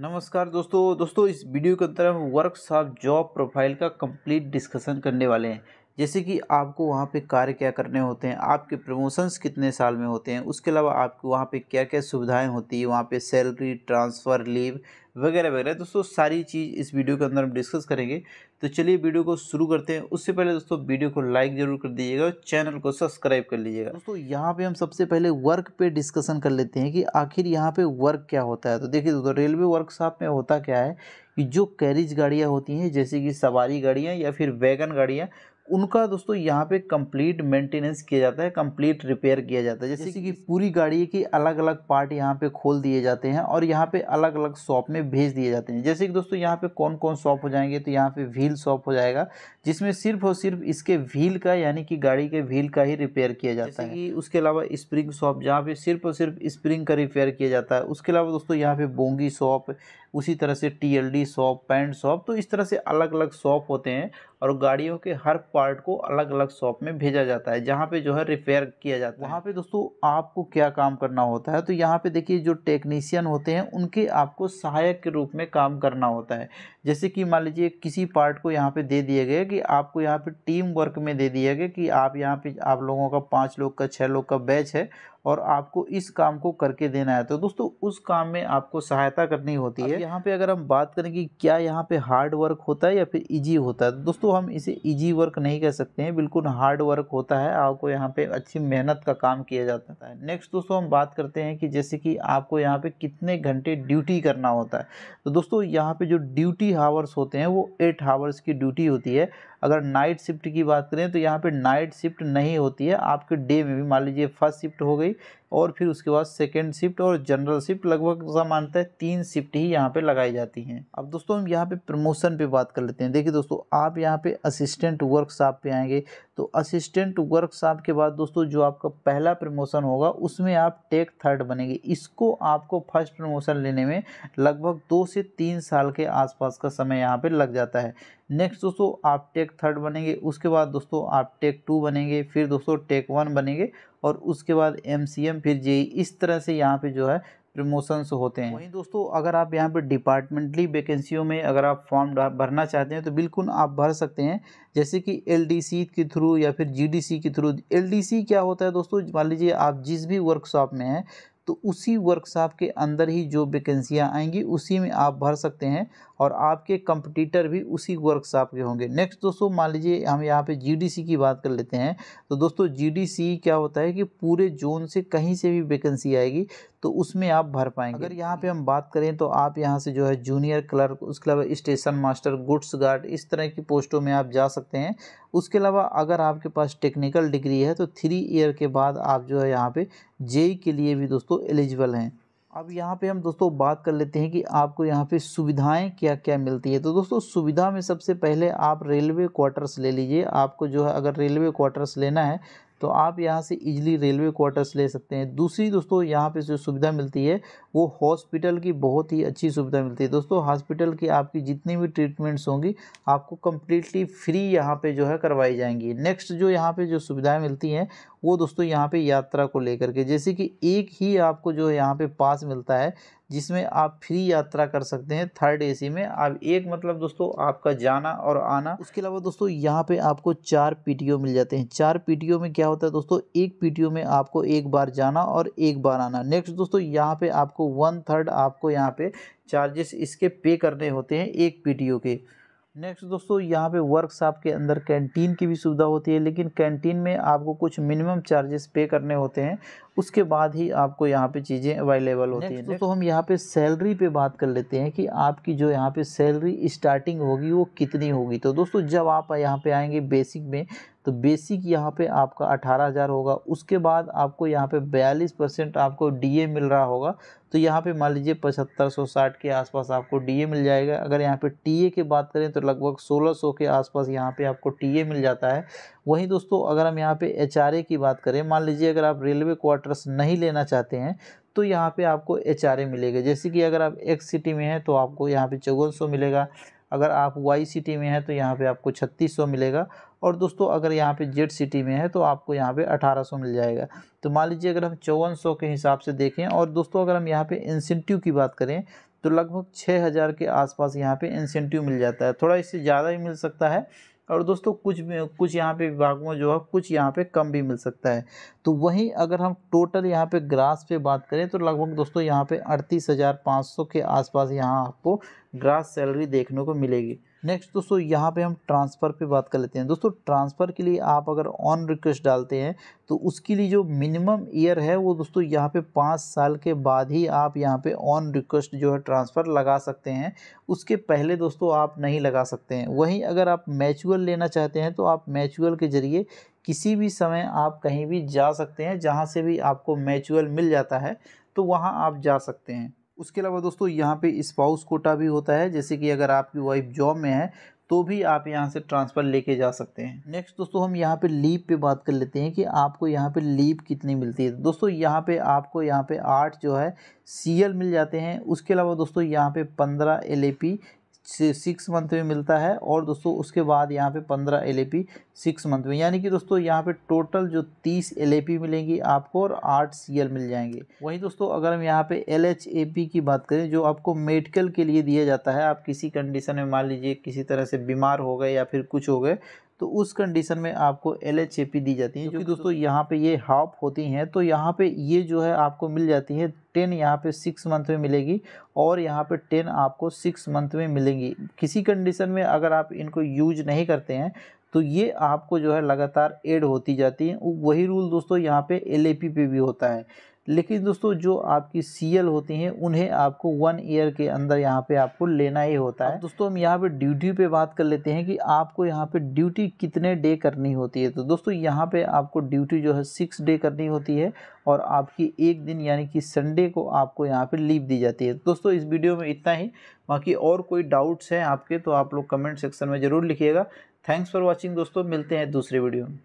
नमस्कार दोस्तों दोस्तों इस वीडियो के अंदर हम वर्क जॉब प्रोफाइल का कंप्लीट डिस्कशन करने वाले हैं जैसे कि आपको वहाँ पे कार्य क्या करने होते हैं आपके प्रमोशंस कितने साल में होते हैं उसके अलावा आपको वहाँ पे क्या क्या सुविधाएं होती है वहाँ पे सैलरी ट्रांसफ़र लीव वगैरह वगैरह तो दोस्तों सारी चीज़ इस वीडियो के अंदर हम डिस्कस करेंगे तो चलिए वीडियो को शुरू करते हैं उससे पहले दोस्तों वीडियो को लाइक ज़रूर कर दीजिएगा और चैनल को सब्सक्राइब कर लीजिएगा दोस्तों यहाँ पर हम सबसे पहले वर्क पर डिस्कसन कर लेते हैं कि आखिर यहाँ पर वर्क क्या होता है तो देखिए दोस्तों रेलवे वर्कशॉप में होता क्या है कि जो कैरिज गाड़ियाँ होती हैं जैसे कि सवारी गाड़ियाँ या फिर वैगन गाड़ियाँ उनका दोस्तों यहाँ पे कंप्लीट मेंटेनेंस किया जाता है कंप्लीट रिपेयर किया जाता है जैसे कि पूरी गाड़ी के अलग अलग पार्ट यहाँ पे खोल दिए जाते हैं और यहाँ पे अलग अलग शॉप में भेज दिए जाते हैं जैसे कि दोस्तों यहाँ पे कौन कौन शॉप हो जाएंगे तो यहाँ पे व्हील शॉप हो जाएगा जिसमें सिर्फ और सिर्फ इसके व्हील का यानी कि गाड़ी के व्हील का ही रिपेयर किया जाता है उसके अलावा स्प्रिंग शॉप जहाँ पे सिर्फ और सिर्फ स्प्रिंग का रिपेयर किया जाता है उसके अलावा दोस्तों यहाँ पे बोंगी शॉप उसी तरह से T L D shop pant shop तो इस तरह से अलग अलग शॉप होते हैं और गाड़ियों के हर पार्ट को अलग अलग शॉप में भेजा जाता है जहाँ पे जो है रिपेयर किया जाता है वहाँ पे दोस्तों आपको क्या काम करना होता है तो यहाँ पे देखिए जो टेक्नीशियन होते हैं उनके आपको सहायक के रूप में काम करना होता है जैसे कि मान लीजिए किसी पार्ट को यहाँ पे दे दिया गया कि आपको यहाँ पे टीम वर्क में दे दिया गया कि आप यहाँ पे आप लोगों का पाँच लोग का छः लोग का बैच है और आपको इस काम को करके देना है तो दोस्तों उस काम में आपको सहायता करनी होती है यहाँ पे अगर हम बात करें कि क्या यहाँ पे हार्ड वर्क होता है या फिर ईजी होता है तो दोस्तों हम इसे ईजी वर्क नहीं कह सकते हैं बिल्कुल हार्ड वर्क होता है आपको यहाँ पे अच्छी मेहनत का काम किया जाता है नेक्स्ट दोस्तों हम बात करते हैं कि जैसे कि आपको यहाँ पे कितने घंटे ड्यूटी करना होता है तो दोस्तों यहाँ पे जो ड्यूटी हावर्स होते हैं वो एट हावर्स की ड्यूटी होती है अगर नाइट शिफ्ट की बात करें तो यहाँ पे नाइट शिफ्ट नहीं होती है आपके डे में भी मान लीजिए फर्स्ट शिफ्ट हो गई और फिर उसके बाद सेकेंड शिफ्ट और जनरल शिफ्ट लगभग मानता है तीन शिफ्ट ही यहाँ पे लगाई जाती हैं अब दोस्तों हम यहाँ पे प्रमोशन पे बात कर लेते हैं देखिए दोस्तों आप यहाँ पे असिस्टेंट वर्कशॉप पे आएंगे तो असिस्टेंट वर्कशॉप के बाद दोस्तों जो आपका पहला प्रमोशन होगा उसमें आप टेक थर्ड बनेंगे इसको आपको फर्स्ट प्रमोशन लेने में लगभग दो से तीन साल के आसपास का समय यहाँ पर लग जाता है नेक्स्ट दोस्तों आप टेक थर्ड बनेंगे उसके बाद दोस्तों आप टेक टू बनेंगे फिर दोस्तों टेक वन बनेंगे और उसके बाद एम फिर जे e, इस तरह से यहाँ पर जो है प्रमोशंस होते हैं वहीं दोस्तों अगर आप यहाँ पे डिपार्टमेंटली वैकेंसियों में अगर आप फॉर्म भरना चाहते हैं तो बिल्कुल आप भर सकते हैं जैसे कि एल के थ्रू या फिर जी के थ्रू एल क्या होता है दोस्तों मान लीजिए आप जिस भी वर्कशॉप में हैं तो उसी वर्कशॉप के अंदर ही जो वैकेंसियाँ आएंगी उसी में आप भर सकते हैं और आपके कंपटीटर भी उसी वर्कशॉप के होंगे नेक्स्ट दोस्तों मान लीजिए हम यहाँ पे जीडीसी की बात कर लेते हैं तो दोस्तों जीडीसी क्या होता है कि पूरे जोन से कहीं से भी वैकेंसी आएगी तो उसमें आप भर पाएंगे अगर यहाँ पे हम बात करें तो आप यहाँ से जो है जूनियर क्लर्क उसके अलावा स्टेशन मास्टर गुड्स गार्ड इस तरह की पोस्टों में आप जा सकते हैं उसके अलावा अगर आपके पास टेक्निकल डिग्री है तो थ्री ईयर के बाद आप जो है यहाँ पे जेई के लिए भी दोस्तों एलिजिबल हैं अब यहाँ पे हम दोस्तों बात कर लेते हैं कि आपको यहाँ पे सुविधाएं क्या क्या मिलती है तो दोस्तों सुविधा में सबसे पहले आप रेलवे क्वार्टर्स ले लीजिए आपको जो है अगर रेलवे क्वार्टर्स लेना है तो आप यहाँ से इजली रेलवे क्वार्टर्स ले सकते हैं दूसरी दोस्तों यहाँ पे जो सुविधा मिलती है वो हॉस्पिटल की बहुत ही अच्छी सुविधा मिलती है दोस्तों हॉस्पिटल की आपकी जितनी भी ट्रीटमेंट्स होंगी आपको कम्प्लीटली फ्री यहाँ पे जो है करवाई जाएंगी नेक्स्ट जो यहाँ पे जो सुविधाएं मिलती हैं वो दोस्तों यहाँ पे यात्रा को लेकर के जैसे कि एक ही आपको जो यहाँ पे पास मिलता है जिसमें आप फ्री यात्रा कर सकते हैं थर्ड एसी में आप एक मतलब दोस्तों आपका जाना और आना उसके अलावा दोस्तों यहाँ पे आपको चार पीटीओ मिल जाते हैं चार पीटीओ में क्या होता है दोस्तों एक पीटीओ में आपको एक बार जाना और एक बार आना नेक्स्ट दोस्तों यहाँ पे आपको वन थर्ड आपको यहाँ पे चार्जेस इसके पे करने होते हैं एक पीटीओ के नेक्स्ट दोस्तों यहाँ पे वर्कशॉप के अंदर कैंटीन की भी सुविधा होती है लेकिन कैंटीन में आपको कुछ मिनिमम चार्जेस पे करने होते हैं उसके बाद ही आपको यहाँ पे चीज़ें अवेलेबल होती हैं दोस्तों हम यहाँ पे सैलरी पे बात कर लेते हैं कि आपकी जो यहाँ पे सैलरी स्टार्टिंग होगी वो कितनी होगी तो दोस्तों जब आप यहाँ पे आएंगे बेसिक में तो बेसिक यहाँ पे आपका अठारह हज़ार होगा उसके बाद आपको यहाँ पे बयालीस परसेंट आपको डीए मिल रहा होगा तो यहाँ पे मान लीजिए पचहत्तर सौ साठ के आसपास आपको डीए मिल जाएगा अगर यहाँ पे टीए की बात करें तो लगभग सोलह सौ के आसपास यहाँ पे आपको टीए मिल जाता है वहीं दोस्तों अगर हम यहाँ पे एचआरए की बात करें मान लीजिए अगर आप रेलवे क्वार्टर्स नहीं लेना चाहते हैं तो यहाँ पर आपको एच मिलेगा जैसे कि अगर आप एक्स सिटी में हैं तो आपको यहाँ पर चौवन मिलेगा अगर आप वाई सिटी में हैं तो यहाँ पे आपको सौ मिलेगा और दोस्तों अगर यहाँ पे जेड सिटी में है तो आपको यहाँ पे 1800 मिल जाएगा तो मान लीजिए अगर हम चौवन के हिसाब से देखें और दोस्तों अगर हम यहाँ पे इंसेंटिव की बात करें तो लगभग छः हज़ार के आसपास यहाँ पे इंसेंटिव मिल जाता है थोड़ा इससे ज़्यादा ही मिल सकता है और दोस्तों कुछ कुछ यहाँ पे विभागों में जो है कुछ यहाँ पे कम भी मिल सकता है तो वहीं अगर हम टोटल यहाँ पे ग्रास पे बात करें तो लगभग दोस्तों यहाँ पे अड़तीस हज़ार पाँच सौ के आसपास यहाँ आपको ग्रास सैलरी देखने को मिलेगी नेक्स्ट दोस्तों यहाँ पे हम ट्रांसफ़र पे बात कर लेते हैं दोस्तों ट्रांसफ़र के लिए आप अगर ऑन रिक्वेस्ट डालते हैं तो उसके लिए जो मिनिमम ईयर है वो दोस्तों यहाँ पे पाँच साल के बाद ही आप यहाँ पे ऑन रिक्वेस्ट जो है ट्रांसफ़र लगा सकते हैं उसके पहले दोस्तों आप नहीं लगा सकते हैं वहीं अगर आप मैचुअल लेना चाहते हैं तो आप मैचुअल के ज़रिए किसी भी समय आप कहीं भी जा सकते हैं जहाँ से भी आपको मैचुअल मिल जाता है तो वहाँ आप जा सकते हैं उसके अलावा दोस्तों यहाँ पे स्पाउस कोटा भी होता है जैसे कि अगर आपकी वाइफ जॉब में है तो भी आप यहाँ से ट्रांसफ़र लेके जा सकते हैं नेक्स्ट दोस्तों हम यहाँ पे लीप पे बात कर लेते हैं कि आपको यहाँ पे लीप कितनी मिलती है दोस्तों यहाँ पे आपको यहाँ पे आठ जो है सीएल मिल जाते हैं उसके अलावा दोस्तों यहाँ पे पंद्रह एल सिक्स मंथ में मिलता है और दोस्तों उसके बाद यहाँ पे पंद्रह एल सिक्स मंथ में यानी कि दोस्तों यहाँ पे टोटल जो तीस एल मिलेंगी आपको और आठ सी मिल जाएंगे वहीं दोस्तों अगर हम यहाँ पे एल की बात करें जो आपको मेडिकल के लिए दिया जाता है आप किसी कंडीशन में मान लीजिए किसी तरह से बीमार हो गए या फिर कुछ हो गए तो उस कंडीशन में आपको एल एच ए पी दी जाती है जो कि दोस्तों यहाँ पे ये हाफ होती हैं तो यहाँ पे ये जो है आपको मिल जाती है टेन यहाँ पे सिक्स मंथ में मिलेगी और यहाँ पे टेन आपको सिक्स मंथ में मिलेंगी किसी कंडीशन में अगर आप इनको यूज नहीं करते हैं तो ये आपको जो है लगातार एड होती जाती है वही रूल दोस्तों यहाँ पे एल पे भी होता है लेकिन दोस्तों जो आपकी सीएल होती हैं उन्हें आपको वन ईयर के अंदर यहाँ पे आपको लेना ही होता है दोस्तों हम यहाँ पे ड्यूटी पे बात कर लेते हैं कि आपको यहाँ पे ड्यूटी कितने डे करनी होती है तो दोस्तों यहाँ पे आपको ड्यूटी जो है सिक्स डे करनी होती है और आपकी एक दिन यानी कि संडे को आपको यहाँ पर लीव दी जाती है दोस्तों इस वीडियो में इतना ही बाकी और कोई डाउट्स हैं आपके तो आप लोग कमेंट सेक्शन में ज़रूर लिखिएगा थैंक्स फॉर वॉचिंग दोस्तों मिलते हैं दूसरे वीडियो में